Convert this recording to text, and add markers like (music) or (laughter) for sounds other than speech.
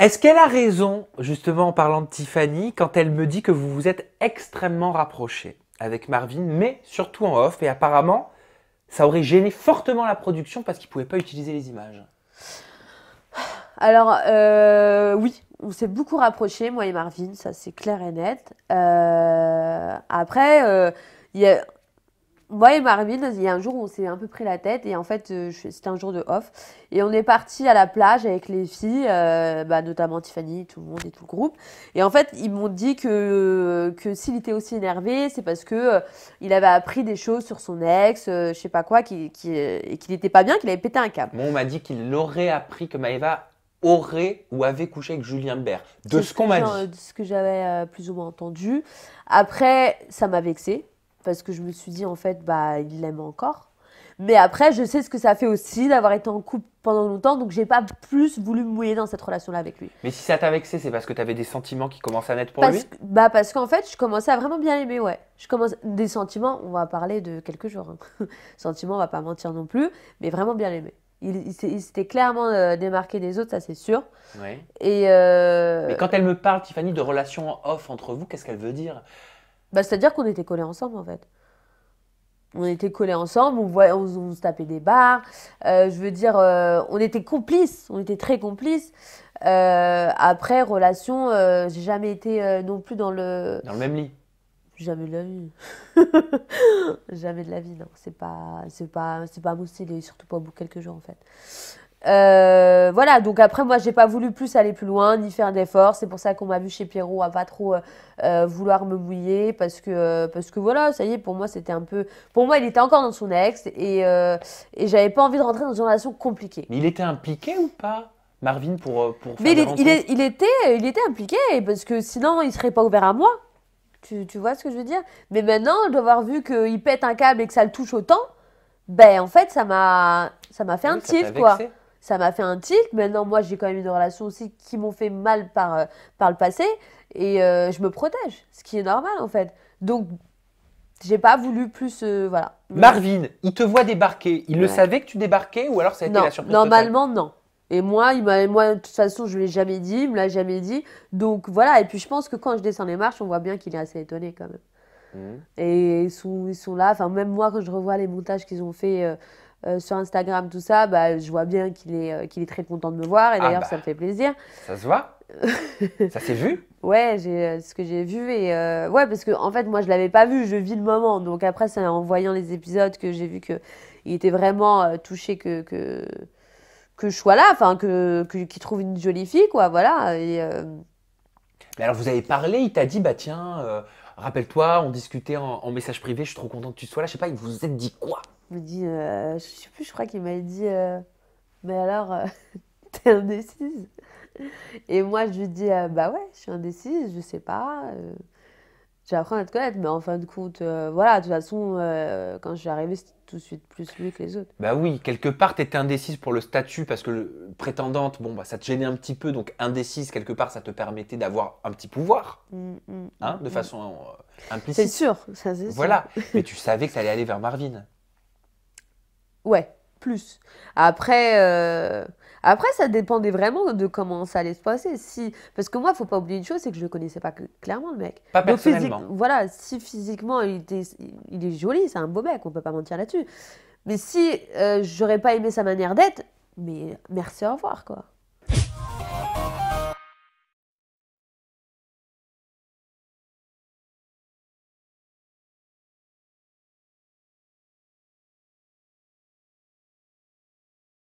Est-ce qu'elle a raison, justement, en parlant de Tiffany, quand elle me dit que vous vous êtes extrêmement rapprochés avec Marvin, mais surtout en off, et apparemment, ça aurait gêné fortement la production parce qu'ils ne pouvaient pas utiliser les images Alors, euh, oui, on s'est beaucoup rapprochés, moi et Marvin, ça c'est clair et net. Euh, après, euh, il y a moi et Marvin, il y a un jour où on s'est un peu pris la tête et en fait euh, c'était un jour de off et on est parti à la plage avec les filles, euh, bah, notamment Tiffany, tout le monde et tout le groupe. Et en fait ils m'ont dit que que s'il était aussi énervé, c'est parce que euh, il avait appris des choses sur son ex, je je sais pas quoi, qui et qu'il n'était pas bien, qu'il avait pété un câble. on m'a dit qu'il aurait appris que Maeva aurait ou avait couché avec Julien Bert. De ce, qu'on m'a dit. De ce que j'avais plus ou moins entendu. Après, ça m'a vexé parce que je me suis dit en fait bah il l'aime encore. Mais après je sais ce que ça fait aussi d'avoir été en couple pendant longtemps donc j'ai pas plus voulu me mouiller dans cette relation là avec lui. Mais si ça t'a vexé c'est parce que tu avais des sentiments qui commençaient à naître pour lui. bah parce qu'en fait je commençais à vraiment bien l'aimer ouais. Je commence des sentiments on va parler de quelques jours. Hein. (laughs) sentiments on va pas mentir non plus mais vraiment bien l'aimer. Il, s'était clairement euh, démarqué des autres, ça c'est sûr. Et, euh, quand elle me parle, Tiffany, de relations off entre vous, qu'est-ce qu'elle veut dire bah, c'est-à-dire qu'on était collés ensemble, en fait. On était collés ensemble, on, voyait, on, se tapait des barres. Euh, je veux dire, euh, on était complices, on était très complices. Euh, après, relation, j'ai jamais été non plus dans le. Dans le même lit Jamais de la vie. (laughs) jamais de la vie, non. C'est pas, c'est pas, c'est pas surtout pas au bout de quelques jours en fait. Euh, voilà, donc après, moi, j'ai pas voulu plus aller plus loin, ni faire d'efforts. C'est pour ça qu'on m'a vu chez Pierrot à pas trop euh, euh, vouloir me mouiller, parce que, parce que voilà, ça y est, pour moi, c'était un peu. Pour moi, il était encore dans son ex, et, et j'avais pas envie de rentrer dans une relation compliquée. Mais il était impliqué ou pas Marvin pour, pour Mais il, était, il était impliqué, parce que sinon, il serait pas ouvert à moi. Tu, vois ce que je veux dire Mais maintenant, d'avoir vu qu'il pète un câble et que ça le touche autant, ben en fait, ça m'a fait ah un tif, quoi ça m'a fait un tilt. Maintenant, moi, j'ai quand même une des relations aussi qui m'ont fait mal par, euh, par le passé. Et euh, je me protège, ce qui est normal en fait. Donc, j'ai pas voulu plus. Euh, voilà. Marvin, il te voit débarquer. Il le savait que tu débarquais ou alors ça a été la surprise normalement, non. Et moi, il m'a- moi, de toute façon, je ne l'ai jamais dit, il me l'a jamais dit. Donc voilà, et puis je pense que quand je descends les marches, on voit bien qu'il est assez étonné quand même. Mmh. Et ils sont, sont là, enfin même moi, quand je revois les montages qu'ils ont fait euh, sur Instagram, tout ça, bah, je vois bien qu'il est, euh, qu'il est très content de me voir. Et ah d'ailleurs, bah. ça me fait plaisir. Ça se voit (laughs) Ça s'est vu Ouais, j'ai euh, ce que j'ai vu. Et ouais, parce que en fait, moi, je l'avais pas vu. Je vis le moment. Donc après, c'est en voyant les épisodes que j'ai vu qu'il était vraiment touché que, que, je sois là. Enfin, que, que, qu'il trouve une jolie fille, quoi. Voilà. Mais alors, vous avez parlé. Il t'a dit, bah tiens, rappelle-toi, on discutait en, message privé. Je suis trop content que tu sois là. Je sais pas, il vous êtes dit quoi me dit, euh, je sais plus, je crois qu'il m'a dit, euh, mais alors, euh, (laughs) t'es indécise Et moi, je lui dis, bah ouais, je suis indécise, je sais pas, J'ai appris à te connaître, mais en fin de compte, voilà, de toute façon, quand je suis arrivée, c'était tout de suite plus lui que les autres. Bah oui, quelque part, t'étais indécise pour le statut, parce que le, prétendante, bon, bah ça te gênait un petit peu, donc indécise, quelque part, ça te permettait d'avoir un petit pouvoir, mm, mm, hein, de mm, façon implicite. C'est sûr, c'est sûr. Voilà, mais tu savais que allait aller vers Marvin. Ouais, plus. Après, euh, Après, ça dépendait vraiment de comment ça allait se passer. Si... Parce que moi, il faut pas oublier une chose, c'est que je ne connaissais pas clairement le mec. Pas Voilà, si physiquement, il, est joli, c'est un beau mec, on peut pas mentir là-dessus. Mais si euh, j'aurais pas aimé sa manière d'être, mais merci, au revoir, quoi.